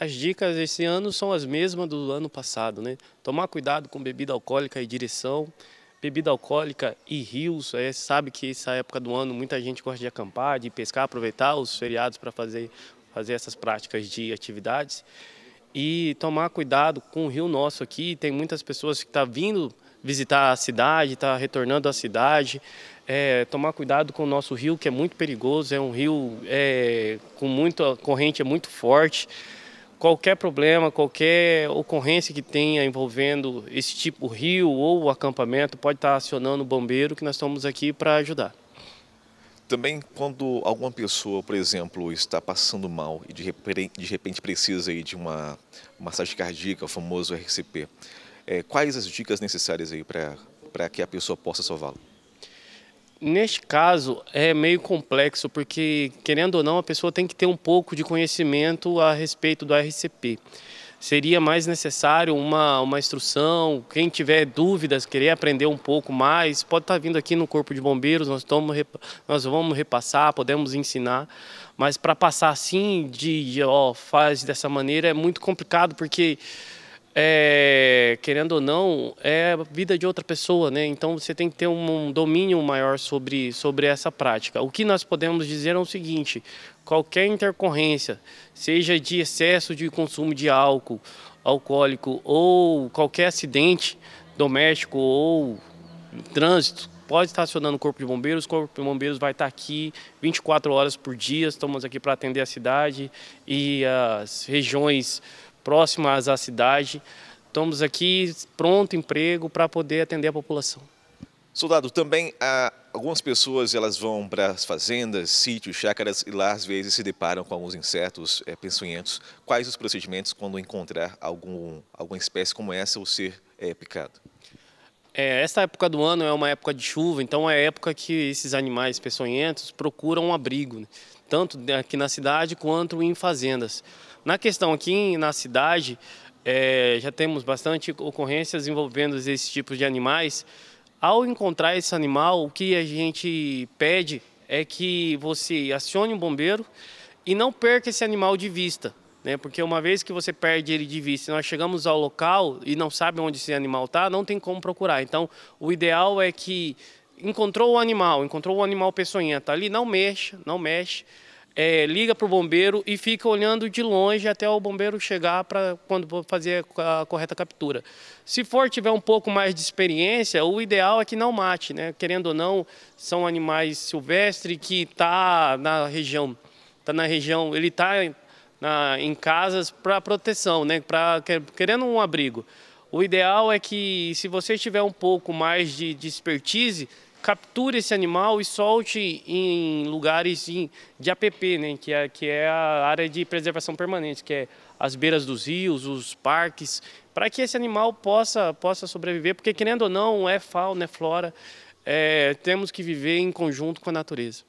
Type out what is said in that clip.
As dicas esse ano são as mesmas do ano passado, né? Tomar cuidado com bebida alcoólica e direção, bebida alcoólica e rios. É, sabe que essa época do ano muita gente gosta de acampar, de pescar, aproveitar os feriados para fazer, fazer essas práticas de atividades. E tomar cuidado com o rio nosso aqui. Tem muitas pessoas que estão tá vindo visitar a cidade, está retornando à cidade. É, tomar cuidado com o nosso rio, que é muito perigoso, é um rio é, com muita corrente, é muito forte qualquer problema, qualquer ocorrência que tenha envolvendo esse tipo rio ou acampamento, pode estar acionando o bombeiro que nós estamos aqui para ajudar. Também quando alguma pessoa, por exemplo, está passando mal e de repente, de repente precisa de uma massagem cardíaca, o famoso RCP, é, eh, quais as dicas necessárias aí para que a pessoa possa salvá-lo? Neste caso é meio complexo, porque querendo ou não, a pessoa tem que ter um pouco de conhecimento a respeito do RCP. Seria mais necessário uma, uma instrução, quem tiver dúvidas, querer aprender um pouco mais, pode estar tá vindo aqui no Corpo de Bombeiros, nós, tomo, nós vamos repassar, podemos ensinar, mas para passar assim, de ó, faz dessa maneira, é muito complicado, porque é, querendo ou não, é a vida de outra pessoa, né? Então você tem que ter um, um domínio maior sobre, sobre essa prática. O que nós podemos dizer é o seguinte: qualquer intercorrência, seja de excesso de consumo de álcool, alcoólico ou qualquer acidente doméstico ou trânsito, pode estar acionando o Corpo de Bombeiros. O Corpo de Bombeiros vai estar aqui 24 horas por dia. Estamos aqui para atender a cidade e as regiões próximas à cidade. Estamos aqui pronto emprego para poder atender a população. Soldado, também há ah, algumas pessoas elas vão para as fazendas, sítios, chácaras e lá às vezes se deparam com alguns insetos é, peçonhentos. Quais os procedimentos quando encontrar algum, alguma espécie como essa ou ser é, picado? É, essa época do ano é uma época de chuva, então é a época que esses animais peçonhentos procuram um abrigo, né? tanto aqui na cidade quanto em fazendas. Na questão aqui na cidade, é, já temos bastante ocorrências envolvendo esses tipos de animais. Ao encontrar esse animal, o que a gente pede é que você acione um bombeiro e não perca esse animal de vista né? Porque uma vez que você perde ele de vista, nós chegamos ao local e não sabe onde esse animal está, não tem como procurar. Então, o ideal é que encontrou o animal, encontrou o animal peçonhento tá ali, não mexa, não mexe. É, liga para o bombeiro e fica olhando de longe até o bombeiro chegar para quando fazer a correta captura. Se for tiver um pouco mais de experiência, o ideal é que não mate, né? Querendo ou não, são animais silvestres que tá na região, tá na região, ele está na, em casas para proteção, né? Pra, querendo um abrigo. O ideal é que, se você tiver um pouco mais de, de expertise, capture esse animal e solte em lugares de APP, né? que, é, que é a área de preservação permanente, que é as beiras dos rios, os parques, para que esse animal possa, possa sobreviver, porque querendo ou não, é fauna, é flora, é, temos que viver em conjunto com a natureza.